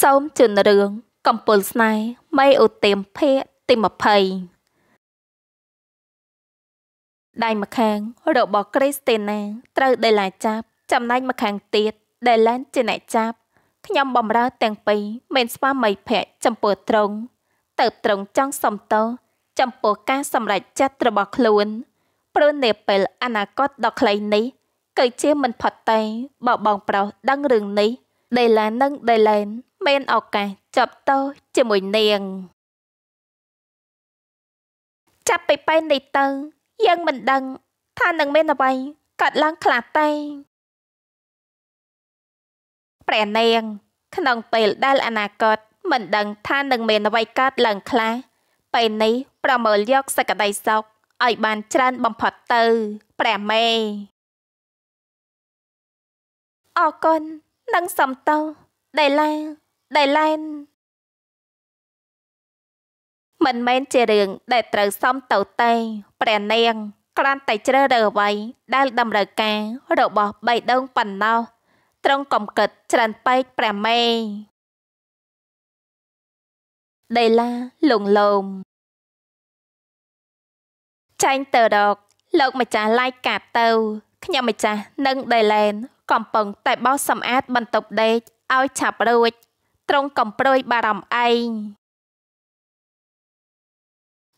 សូមជឿនរឿងកំពូលស្នេហ៍មេអូទៀមភាកទី20ដៃម្ខាងរបស់គ្រីស្ទីណាត្រូវដេឡាចាប់ ចំណែកម្ខាងទៀតដេឡានជាអ្នកចាប់ខ្ញុំបំរើទាំងពីរមានស្វាមីភ័ក្រចំពោះត្រង់ទៅត្រង់ចង់សំតោចំពោះការ សម្រេចចិត្តរបស់ខ្លួនព្រោះនាពេលអនាគតដ៏ខ្លីនេះគឺជាមិនផុតតែបើបងប្រុសដឹងរឿងនេះដេឡានិងដេឡែនមានឱកាសចាប់តោជាមួយនាង ចាប់ពីពេលនេះទៅយើងមិនដឹង ថានឹងមានអ្វីកើតឡើងខ្លះទេព្រះនាង ក្នុង ពេលដែលអនាគតមិនដឹងថានឹងមានអ្វីកើតឡើងខ្លះពេលនេះប្រមើលយក សក្តីសុខឲ្យបានច្រើនបំផុតទៅ ព្រះមេអរគុណនឹងសំតោដៃឡាដៃឡែនមិនមែនជារឿងដែលត្រូវសំតោទេព្រះនាង ក្រាន់តែជ្រើសរើសអ្វីដែលតម្រូវការរបស់បៃដងប៉ុណ្ណោះត្រង់កំកិតច្រើនពេកព្រះមេដេឡាលងលោមចាញ់ទៅរកលោក ម្ចាស់ឡាយកាតទៅខ្ញុំម្ចាស់នឹងដេឡែនកំពឹងតែបោសសម្អាតបន្ទប់ដេកឲ្យឆាប់រួចត្រង់កំព្រួយបារម្ភឯង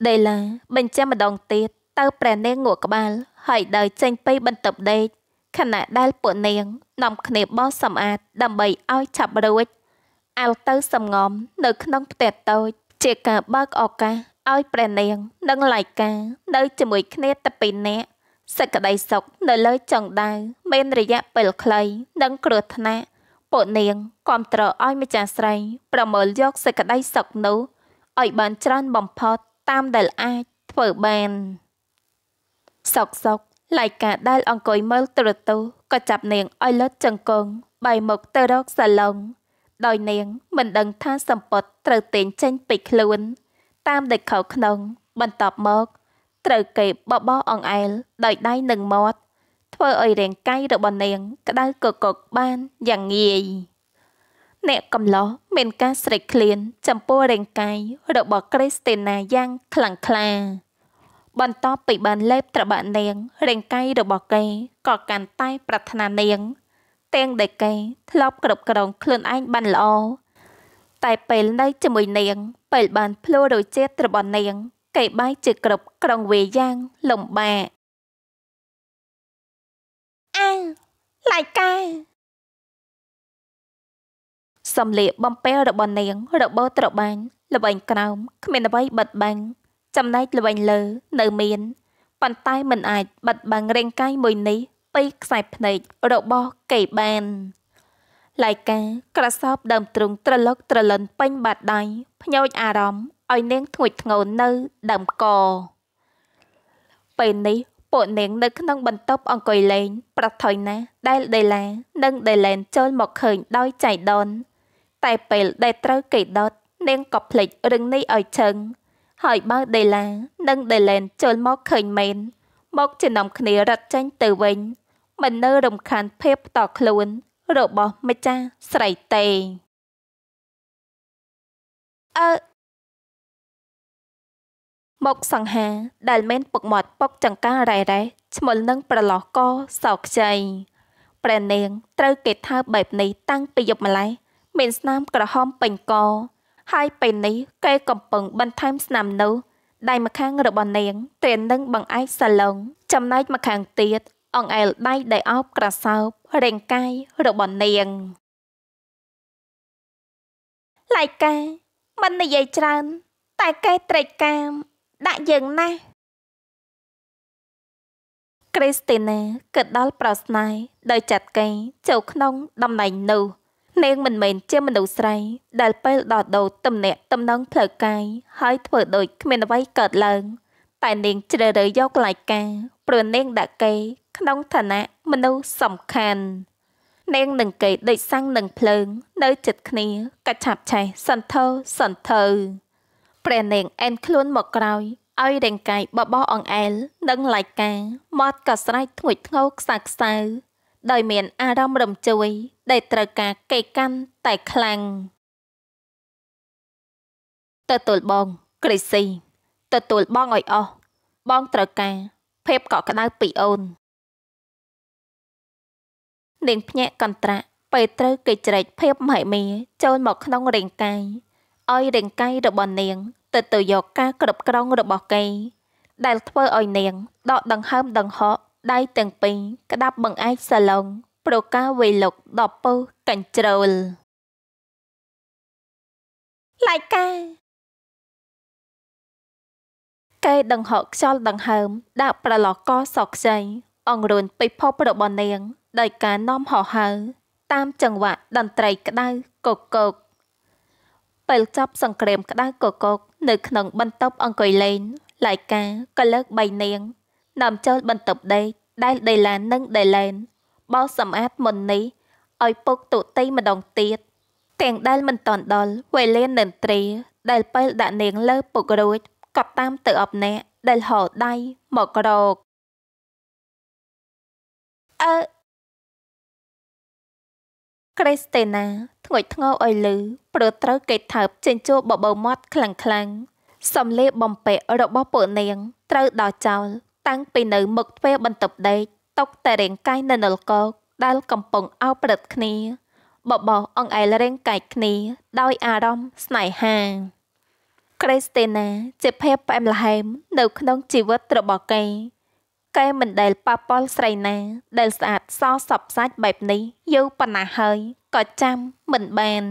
ដេឡាបញ្ចាំម្ដងទៀតទៅព្រះនាងងក់ក្បាល ហើយដើរចេញពីបន្ទប់ដេកខណៈដែលពួកនាងនាំគ្នាបោសសម្អាតដើម្បីឲ្យឆាប់រួចអើទៅសំងំនៅក្នុងផ្ទះតូចជាការបើកឱកាសឲ្យព្រះនាងនិងឡៃកានៅជាមួយគ្នាតែពីរនាក់សេចក្តីសុខនៅលើចង្ដៅមានរយៈពេលខ្លីនិងគ្រោះថ្នាក់ពនាងគាំទ្រឲ្យម្ចាស់ស្រី ប្រមូលយកសេចក្តីសុខនោះឲ្យបានច្រើនបំផុតតាមដែលអាចធ្វើបានសុកសុកឡៃកាដែលអង្គុយមើលទូរទស្សន៍ក៏ចាប់នាងឲ្យលុតចង្គង់បែរមុខទៅរកសាឡុងដោយនាង មិនដឹងថាសម្ពត់ត្រូវទាញចេញពីខ្លួន តាមដែលខោក្នុង បន្ទាប់មកត្រូវគេបបោះអង្អែលដោយដៃនឹងមាត់ធ្វើឲ្យរាងកាយរបស់នាងក្តៅកកកបានយ៉ាងងាយ អ្នកកំឡោះមានការស្រេកឃ្លានចំពោះរាងកាយរបស់គ្រីស្ទីណាយ៉ាងខ្លាំងក្លា បន្ទាប់ពីបានលេបត្របាក់នាងរាងកាយរបស់គេក៏កាន់តែប្រាថ្នានាង ទាំងដែលគេធ្លាប់គ្រប់គ្រងខ្លួនឯងបានល្អតែពេលនៅជាមួយនាង ពេលបានភ្លោរសជាតិរបស់នាងគេបែកជាគ្រប់ក្រុងវេយ៉ាងលំបាកអាឡាយកាសំលៀកបំពាក់របស់នាងរបរត្របាញ់ល្បែងក្រោមគ្មានអ្វីបិទបាំងចំណែកល្បែងលើ នៅមាន ប៉ុន្តែមិនអាចបិទបាំងរាងកាយមួយនេះពីខ្សែភ្នែករបស់គេបានឡៃកាក្រសោបដើមទ្រូងត្រលុកត្រលិនពេញបាតដៃភ្ញោចអារម្មណ៍ឲ្យនាងធ្ងួចធ្ងរនៅ ដើមកពេលនេះពួកនាងនៅក្នុងបន្ទប់អង្គុយលេងប្រថុយណាដែលដេឡា និងដេឡែនចូលមកឃើញ ដោយចៃដន តែពេលដែលត្រូវគេដុតនាងក៏ភ្លេចរឿងនេះឲ្យឈឹងហើយបើដេឡា និងដេឡែនចូលមក ឃើញមែនមកចំណុំគ្នារត់ចេញទៅវិញ មិននៅរំខានភាពតខ្លួនរបស់ម្ចាស់ស្រីទេអឺមកសង្ហាដែលមានពុកមាត់ពុកចង្ការ៉ែរ៉េឈ្មោះនឹងប្រឡោះកសោកខ្ចីព្រះនាង ត្រូវគេថើបបែបនេះតាំងពីយប់ម្ល៉េះមានស្នាមក្រហមពេញកហើយពេលនេះគេ កំពុងបន្ថែមស្នាមនោះដៃម្ខាងរបស់នាងត្រៀននឹងបង្អែកសាឡុងចំណែកម្ខាងទៀតអង្អែលដៃដែលអោបក្រសោបរាងកាយរបស់នាងឡៃកាមិននិយាយច្រើន តែកែត្រេកកាមដាក់យើងណាស់គ្រីស្ទីណាក៏ដល់ប្រស្នាយដោយចាត់កែងចូលក្នុងតំណែងនោះនាងមិនមែនជាមនុស្សស្រីដែលពេលដោះដូរទំនាក់ទំនងផ្លូវកាយហើយធ្វើដូចគ្មានអ្វីកើតឡើង តែនាង ជ្រើសរើសយកកលិកាព្រោះនាងដាក់គេក្នុងឋានៈមនុស្សសំខាន់នាងនឹងគេដូចសាំងនឹងភ្លើងនៅចិត្តគ្នា កាឆាប់ឆេះសន្ធោសន្ធើព្រះនាងអែនខ្លួនមកក្រោយឲ្យរាងកាយបបោអង្អែលនិងឡៃកាមាត់ក៏ស្រែកធ្ងួយធ្ងោខ្សាខ្សៅ ដោយមាន អារម្មណ៍រំជួយដែលត្រូវការកេកាន់តែខ្លាំងទទួលបងគ្រីស៊ីទទួលបងឲ្យអស់បងត្រូវការភាពកក់ក្ដៅពីអូននាងភ្ញាក់កន្ត្រាក់ពេលត្រូវគេជ្រែកភាពមហិមាចូលមកក្នុងរាងកាយឲ្យរាងកាយរបស់នាងទៅទៅយកការគ្រប់គ្រងរបស់គេដែលធ្វើឲ្យនាងដកដង្ហើមដង្ហក់ដៃទាំងពីរក្តាប់បង្អែកសាឡុង ប្រកាវេលុកដល់ពើកញ្ជ្រោលឡៃកាកែដង្ហក់ខ្យល់ដង្ហើមដាក់ប្រឡោះកសខ្ចីអង្រូនពិភពរបស់នាងដោយការនាំហោះហើរតាមចង្វាក់តន្ត្រីក្តៅកកកពេលចប់សង្គ្រាមក្តៅកកកនៅក្នុងបន្ទប់អង្គុយលេងឡាយកាក៏លើកបៃនាង នាំចូលបន្ទប់ដេកដែលដេឡាននិងដេឡែនបោសសម្អាតមុននេះឲ្យពុកទុតិម្ដងទៀតទាំងដែលមិនតន់ដល់វេលានិន្ទ្រាដែលពេលដាក់នាងលើពុករួចក៏តាមទៅអបអ្នកដែលហោដៃមករកអឺក្រេស្តេណាធ្ងន់ធ្ងរឲ្យលឺព្រោះត្រូវគេថើបចិញ្ចោបបោមាត់ខ្លាំងខ្លាំងសំលេបំពាក់របស់ពួកនាងត្រូវដោះចោលតាំងពីនៅមុខទ្វារបន្ទប់ដេកຕົកតែរាង កាយ នៅនលកោកដែលកំពុងអោបប្រិតគ្នា បបោអង្អែលរាង កាយគ្នាដោយ អារម្មណ៍ស្នេហាក្រេស្តេណា ជាភាពផ្អែមល្ហែមនៅ ក្នុងជីវិតរបស់គេកែមិនដែលប៉ប៉លស្រីណា ដែលស្អាតសសបសាច់បែបនេះយូរប៉ុណ្ណាហើយក៏ចាំមិនបាន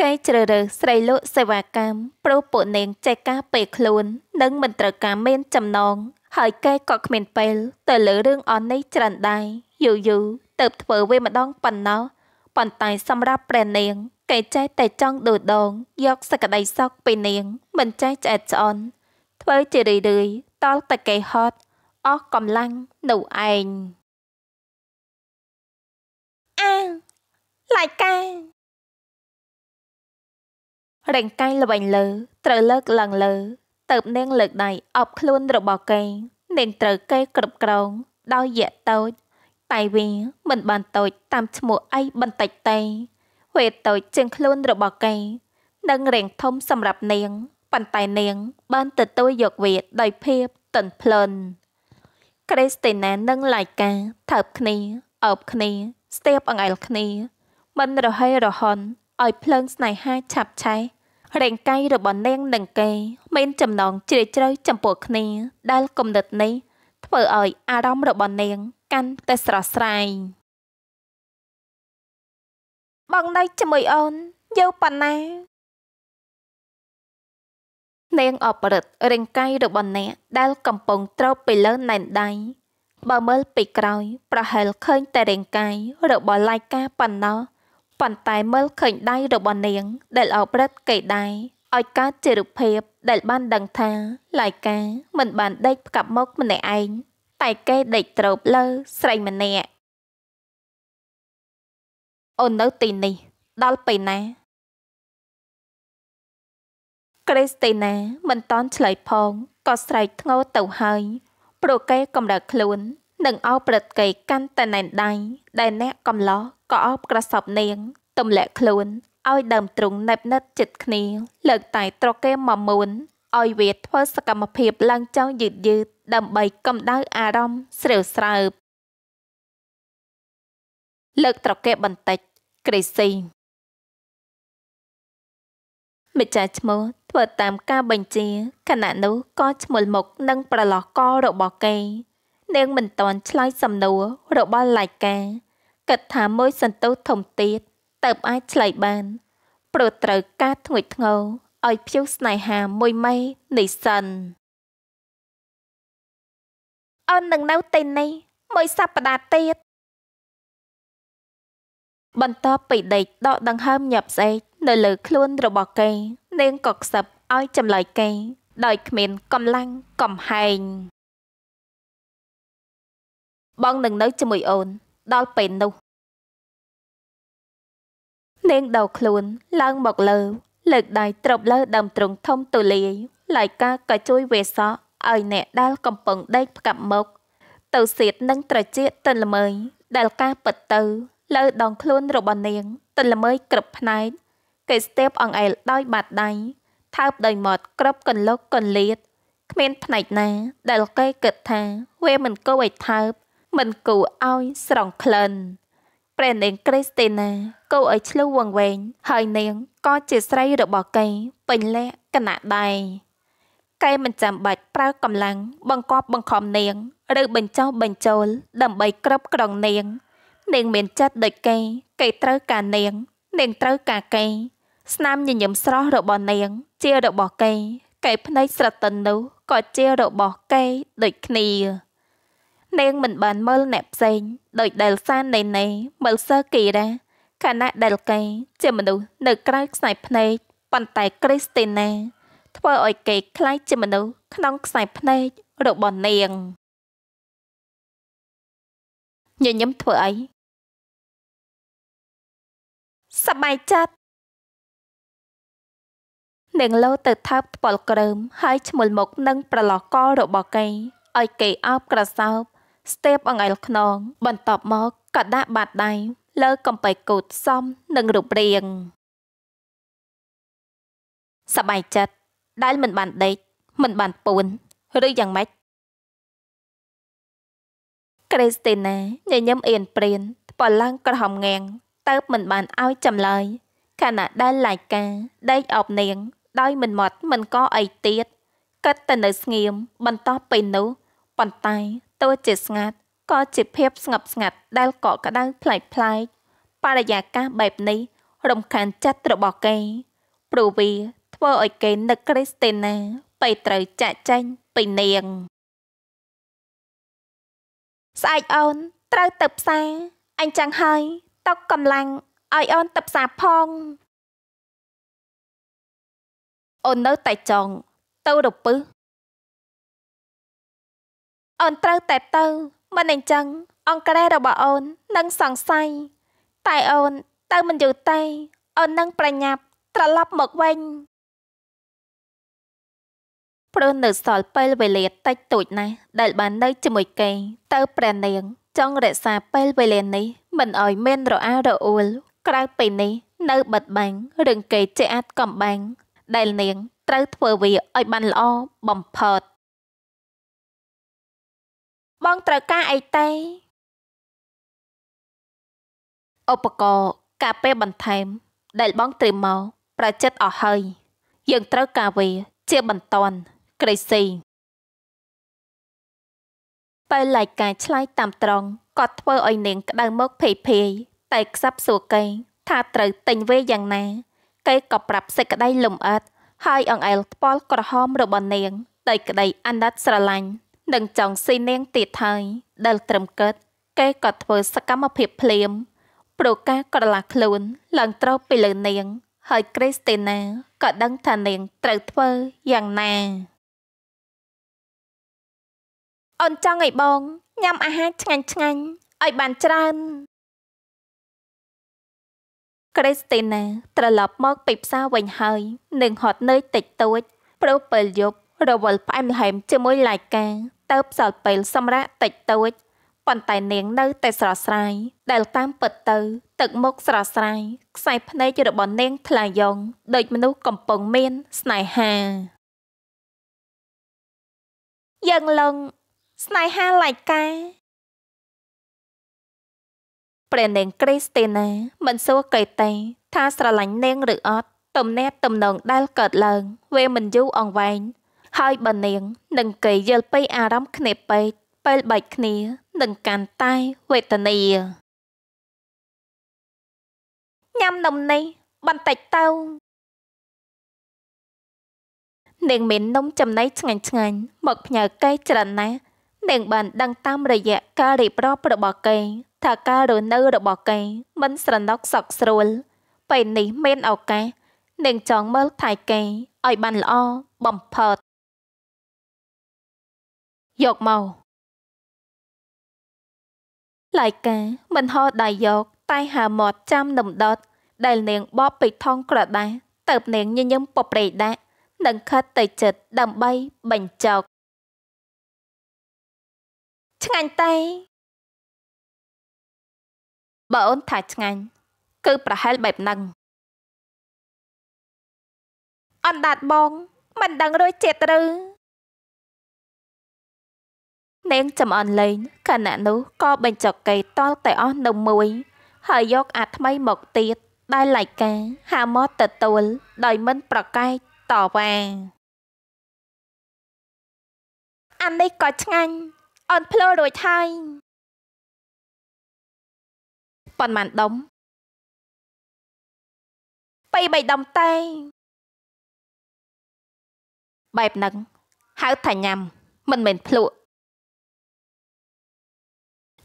កែជ្រើសរើសស្រីលក់សេវាកម្មព្រោះពួកនាង ចេះការពេលខ្លួននិងមិនត្រូវការមានចំណងហើយកែក៏គ្មានពេលទៅលើរឿងអននេះច្រើនដែរយូរយូរទៅធ្វើវាម្ដងប៉ុណ្ណោះប៉ុន្តែសម្រាប់ព្រះនាងកែចេះតែចង់ដូរដង យកសក្តីសោកពីនាង មិនចេះឆ្អែតឆ្អន់ធ្វើជារឿយៗតល់តែកែហត់អស់កម្លាំងនៅឯងអាឡាយការាំងកាយល្វែងលើត្រូវលើកឡើងលើទៅបនាងលើកដៃអប់ខ្លួនរបស់គេនាងត្រូវគេគ្រប់គ្រងដោយយៈតូចតែវា មិនបានតូច តាមឈ្មោះអីបន្តិចទេវេតូចជាងខ្លួនរបស់គេនឹងរៀងធំសម្រាប់នាង ប៉ុន្តែនាង បានទទួលយកវាដោយភាពទន់ភ្លន់ក្រេស្ទីណានិងឡៃកាថើបគ្នាអោបគ្នាស្ទាបអង្អែលគ្នាមិនរហ័យរហន់ឲ្យភ្លើងស្នេហាឆាប់ឆេះរាងកាយរបស់នាង និងគេមានចំណងជ្រាលជ្រៅចំពោះគ្នាដែលគំនិតនេះធ្វើឲ្យអារម្មណ៍របស់នាង កាន់តែស្រស់ស្រាយបងនៅជាមួយអូនយូរប៉ុណ្ណានាងអបរិទ្ធរាងកាយរបស់អ្នកដែលកំពុងត្រូវពីលើណែនដៃបើមើលពីក្រោយប្រហែលឃើញតែរាងកាយរបស់ឡាយកាប៉ុណ្ណោះប៉ុន្តែមើលឃើញដៃរបស់នាង ដែលអបរិទ្ធកេដៃឲ្យកើតជារូបភាព ដែលបានដឹងថាឡាយកាមិនបានដេកផ្កាប់មកម្នាក់ឯងតែគេដេកត្រោបលើស្រីម្នាក់អូននៅទីនេះ ដល់ពេលណាក្រេស្តេណា មិនតន់ឆ្លើយផងក៏ស្រែកធ្ងោទៅហើយព្រោះគេកម្រើកខ្លួននឹងអោប្រឹកគេកាន់តែណែនដៃ ដែលអ្នកកំឡោះក៏អោបក្រសប់នាងទម្លាក់ខ្លួនឲ្យដើមទ្រុងណេបណិតចិត្តគ្នាលើកតែត្រកេមមូនឲ្យវាធ្វើសកម្មភាពឡើងចောင်းយឺតយឺតដើម្បីកំដៅអារម្មណ៍ស្រាវស្រើបលើកត្រកេបន្តិចក្រេស៊ីម្ចាស់ឈ្មោះធ្វើតាមការបញ្ជាខណៈនោះក៏ឈ្មោះមុខនិងប្រឡោះករបស់គេនាងមិនតន់ឆ្លើយសំណួររបស់ឡៃកាគិតថាមួយសន្ទុះធំទៀតតើបអាចឆ្លើយបានព្រោះត្រូវការធ្ងួយធ្ងោឲ្យភៀវស្នេហាមួយម៉េនេះសិនអូននឹងនៅទីនេះមួយសប្តាហ៍ទៀតបន្ទាប់ពីដេកដកដង្ហើមញាប់ស្អែកនៅលើខ្លួនរបស់គេនាងក៏ខ្សឹបឲ្យចម្លើយគេដោយគ្មានកម្លាំងកំហែង បងនឹងនៅជាមួយអូនដល់ពេលនោះនាងដោខ្លួនឡើងមកលើ លើកដៃត្រប់លើ ដើមទ្រុងធំទូលាយលាយការក៏ជួយវេសក់ឲ្យអ្នកដែលកំពុងដេកផ្កាប់មុខទៅសៀតនឹងត្រចៀកទន្លមើយដែលការពិតទៅលើដងខ្លួនរបស់នាងទន្លមើយក្រឹបផ្នែកគេស្ទាបអង្អែលដោយបាត់ដៃថើបដោយមាត់ក្រឹបកន្លុកកន្លៀតគ្មានផ្នែកណាដែលគេគិតថាវាមិនគួរឲ្យថើបមិនគួរឲ្យស្រង់ក្លិនព្រះនាងគ្រីស្ទីណាគួរឲ្យឆ្លុះវងវែងហើយនាងក៏ជាស្រីរបស់គេពេញលក្ខណៈដែរគេមិនចាំបាច់ប្រើកម្លាំង បង្កប់បង្ខំនាងឬបញ្ចោះបញ្ចូល ដើម្បីក្របក្រងនាងនាងមានចិត្តដូចគេគេត្រូវការនាង នាងត្រូវការគេស្នាមញញឹមស្រស់របស់នាងជារបស់គេគេភ្នែកស្រទន់នោះក៏ជារបស់គេដូចគ្នានាងមិនបានមើលអ្នកផ្សេងដោយដែលសានណេណេមើលសើគីរ៉ាខណៈដែលគេជាមនុស្សនៅក្រៅខ្សែភ្នែកប៉ុន្តែគ្រីស្ទីណាធ្វើឲ្យគេคล้ายជាមនុស្សក្នុងខ្សែភ្នែករបស់នាងញញឹមធ្វើអីសបាយចិត្តនឹងលោទៅថើបថ្ពាល់ក្រើមហើយឈ្មុលមុខនឹងប្រឡោះករបស់គេឲ្យគេអោបក្រសោបស្ទេបអង្អែលខ្នង បន្ទាប់មកក៏ដាក់បាត់ដៃលើកំបែកគូតសំនឹងរូបរាងសបាយចិត្តដែលមិនបានដេកមិនបានពូនឬយ៉ាងម៉េចក្រេស្ទីណាញញឹមអៀនព្រៀនថ្ពាល់ឡើងក្រហមងាំងទៅមិនបានឲ្យចម្លើយខណៈដែលឡាយកាដេកអបនាង ដោយមិនមត់មិនក៏អីទៀតកាត់ទៅនៅស្ងៀមបន្តពេលនោះប៉ុន្តែទោះជាស្ងាត់ក៏ជាភាពស្ងប់ស្ងាត់ដែលកក់ក្ដៅផ្លែកផ្លែកបរិយាកាសបែបនេះរំខានចិត្តរបស់គេ ព្រោះវាធ្វើឲ្យគេនឹកគ្រីស្ទីណាពេលត្រូវចាក់ចែងពីនាងស្អែកអូនត្រូវទៅផ្សារអញចឹងហើយតុកកម្លាំងឲ្យអូនទៅផ្សារផង អូននៅតែចង់ទៅរពឹសអូនត្រូវតែទៅមិនអញ្ចឹងអង្ការៈរបស់អូននឹងសង្ស័យតែអូន ទៅមិនយូរទេអូននឹងប្រញាប់ ត្រឡប់មកវិញព្រោះនៅសល់ពេលវេលាតិចតួចណាស់ដែលបាននៅជាមួយគេទៅព្រះនាងចង់រក្សាពេលវេលានេះមិនឲ្យមានរអារអួលក្រៅពីនេះ នៅបិទបាំងរឿងគេចេះអាចកំបាំងដែលនាងត្រូវធ្វើវាឲ្យបានល្អបំផុតបងត្រូវការអីទេឧបករណ៍កាពេបន្ថែមដែលបងត្រៀមមកប្រជិតអស់ហើយ យើងត្រូវការវាជាបន្តគ្រីស៊ីតែឡៃកាយឆ្លើយតាមត្រង់គាត់ធ្វើឲ្យនាងក្តៅមកភ័យភ័យតែខ្សឹបសួរកេងថាត្រូវទិញវេយ៉ាងណាកេក៏ប្រាប់សេចក្តី លំអិតហើយអង្អែលថ្ពាល់ក្រហមរបស់នាងដោយក្តីអាណិតស្រឡាញ់និងចង់ស៊ីនាងទៀតហើយដែលត្រឹមកើតកេក៏ធ្វើសកម្មភាពភ្លាម ប្រកាសក្រឡាខ្លួនឡើងត្រូវពីលើនាងហើយគ្រីស្ទីណាក៏ដឹងថានាងត្រូវធ្វើយ៉ាងណាអូនចង់ឲ្យបងញ៉ាំអាហារឆ្ងាញ់ឆ្ងាញ់ឲ្យបានច្រើនក្រេស្ទីណាត្រឡប់មកពីផ្សារវិញហើយនឹងហត់នឿយតិចតួច ព្រោះពេលយប់រវល់ផ្អែមល្ហែមជាមួយឡាយកាទៅផ្សល់ពេលសម្រាប់តិចតួចប៉ុន្តែ នាងនៅតែស្រស់ស្រាយ ដែលតាមពិតទៅ ទឹកមុខស្រស់ស្រាយខ្សែភ្នែករបស់នាងថ្លាយ៉ងដូចមនុស្សកំពុងមាន ស្នេហាយ៉ាងឡងស្នេហាឡែកកាព្រះនាងគ្រីស្ទីណាមិនសួរកេតេថាស្រឡាញ់នាងឬអត់ទំនាក់ទំនងដែលកើតឡើងវាមិនយូរអង្វែងហើយបើនាងនឹងគេយល់ពីអារម្មណ៍គ្នាពេកពេលបែកគ្នានឹងកាន់តែវេទនាញ៉ាំនំនេះ បន្តិចទៅនាងមាននំចំណីឆ្ងាញ់ឆ្ងាញ់មកផ្ញើកែច្រើនណាស់នាងបានដឹងតាមរយៈការរៀបរាប់របស់គេ ថាការរស់នៅរបស់គេ មិនស្រណុកសក់ស្រួល ពេលនេះមានឱកាសនាងចង់មើលថែគេឲ្យបានល្អបំផុតយកមកឡៃកាមិនហោដៃយកតែហាមាត់ចាំនំដុតដែលនាងបបពីថងក្រដាស់ទៅនាងញញឹមពប្រេដាក់និងខិតទៅចិត្តដើម្បីបញ្ចុកឆ្ងាញ់តែបើអូនថាឆ្ងាញ់គឺ ប្រហែលបែបហ្នឹងអណ្ដាតបង មិនដឹងរួចចិត្តឬនាងចំអន់លេងខណៈនោះក៏បញ្ចុកគេតល់តែអស់នៅមួយ ហើយយកអាថ្មីមកទៀតដែលឡៃកាហាមកទទួលដោយមិន ប្រកែកតវ៉ាអានេះក៏ឆ្ងាញ់អូនភ្លោរួចហើយប៉ុន្មានដុំបីបីដុំតែ បែបហ្នឹងហៅថាញ៉ាំមិនមែនភ្លក់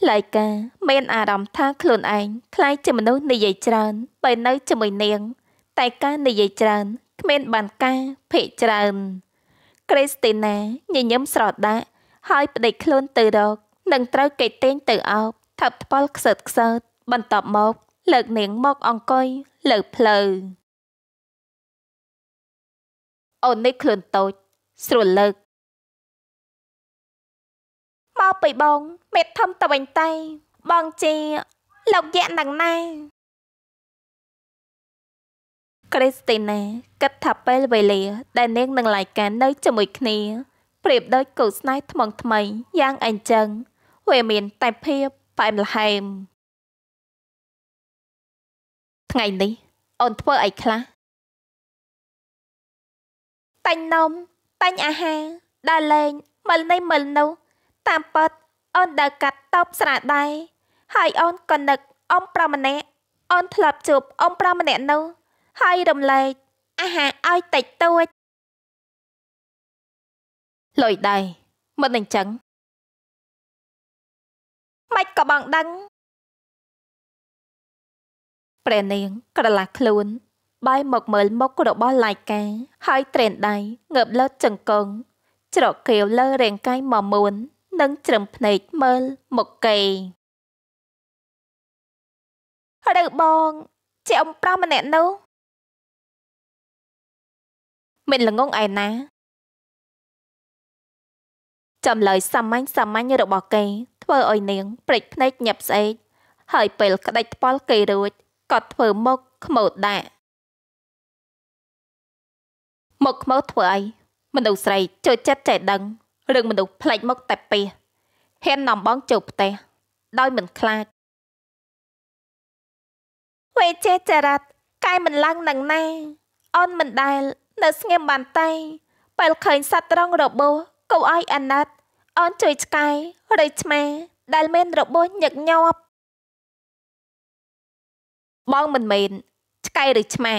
ឡៃកាមានអារម្មណ៍ថាខ្លួនឯងខ្លាយជាមនុស្សនិយាយច្រើនបើនៅជាមួយនាង តែការនិយាយច្រើនគ្មានបានការភ័យច្រើនក្រេស្ទីណាញញឹមស្រដាក់ហើយប្តេកខ្លួនទៅរកនឹងត្រូវគេទាញទៅអោបថាប់ថ្បល់ខ្សឹតខ្សើតបន្ទាប់មក លើកនាង មក អង្គុយលើផ្លូវអូននេះខ្លួនតូច ស្រួលលើកមកបៃបងមេធំទៅវិញតែបងជាលោកយៈនឹងណាគ្រីស្ទីណាគិតថាពេលវេលាដែលនាងនឹងឡាយការនៅជាមួយគ្នាប្រៀបដូចគូស្នេហ៍ថ្មងថ្មីយ៉ាងអញ្ចឹងវាមានតែភាពផ្អែមល្ហែមថ្ងៃនេះអូនធ្វើអីខ្លះតាញ់នំតាញ់អាហារដើរលេងមើលនេះមើលនោះតាមពិតអូនដើរកាត់តបស្រាដៃហើយអូនក៏នឹកអ៊ំប្រាម្នាក់អូនធ្លាប់ជួបអ៊ំប្រាម្នាក់នោះហើយរំលែកអាហារឲ្យតិចតួចលុយដែរមិនអញ្ចឹងមិនក៏បងដឹងព្រះនាងក្រឡាស់ខ្លួនបាយមកមើលមុខរបស់ឡាយកាហើយត្រេនដៃងើបលើចង្គង់ច្រកកៀវលើរាងកាយមមួននិងជ្រឹមភ្នែកមើលមុខគេឬបងជាអំប្រុសម្នាក់នោះមិនល្ងងឯណាចម្លើយសាមញ្ញសាមញ្ញរបស់គេធ្វើឲ្យនាងព្រិចភ្នែកញាប់ស្អេកហើយពេលក្តេចថ្ពាល់គេរួចក៏ធ្វើមុខខ្មោចដាក់មុខខ្មោចធ្វើអីមនុស្សស្រីចូលចិត្តចេះដឹងរឿងមនុស្សផ្លេចមុខតែពេះហ៊ាននាំបងចូលផ្ទះដោយមិនខ្លាចវេចេចរ៉ាត់កាយមិនឡើងនឹងណាអូនមិនដែល នៅ ស្ងៀមបានតែពេលឃើញសត្វត្រង់របួសកូវឲ្យអាណិតអូនជួយឆ្កែរៃឆ្មា ដែលមានរបួសញឹកញាប់បងមិនមែនឆ្កែឬឆ្មា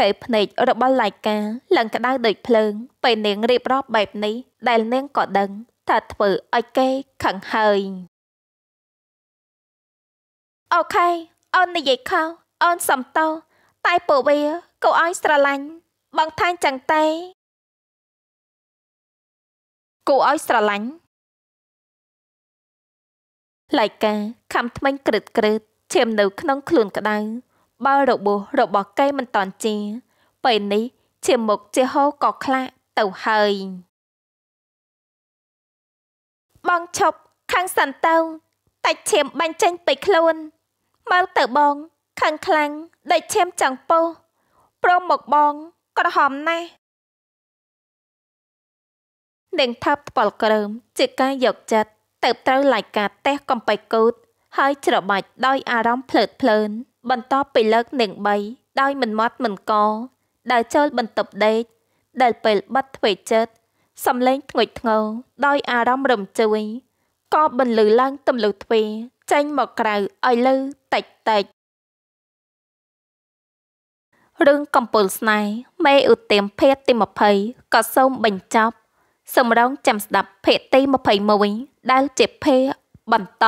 កែភ្នែករបស់ឡៃកាឡើងក្តៅដូចភ្លើងពេលនាងរៀបរាប់បែបនេះដែលនាងក៏ដឹងថាធ្វើឲ្យគេខឹងហើយអូខេអូននិយាយខុសអូនសំតោតែពូវាគូឲ្យស្រឡាញ់បងថាញ់ចឹងតែគួរឲ្យស្រឡាញ់ឡៃកាខំថ្មិញក្រឹតក្រឹតឈាមនៅក្នុងខ្លួនក្តៅបើរបួសរបស់គេមិនតន់ជាពេលនេះឈាមមុខជាហូរក៏ខ្លាក់ទៅហើយ បងឈប់ខាងសាន់ទៅតែឈាមបាញ់ចេញពេកខ្លួនមើលទៅបងខឹងខ្លាំងដេកឈាមចង់ពោះព្រមមកបងក្រហមណាស់និងថាផ្បល់ក្រើមជាការយកចិត្តទៅត្រូវលាយការតេះកំបៃកូតហើយច្របាច់ដោយអារម្មណ៍ភ្លើតភ្លើន បន្ទាប់ពីលើកនិង3ដោយមិនមត់មិនកដែលចូលបន្ទប់ដេកដែលពេលបាត់ធ្វើចិត្តសំឡេងធ្ងុចធ្ងរដោយអារម្មណ៍រំជួយក៏បន្លឺឡើងទម្លុះទ្វារចេញមកក្រៅឲ្យលឺតិចតិចរឿងកំពូលស្នេហ៍មេឧទាមភេទទី20ក៏សូមបញ្ចប់សម្រងចាំស្ដាប់ភេកទី21ដែលជាភេកបន្ត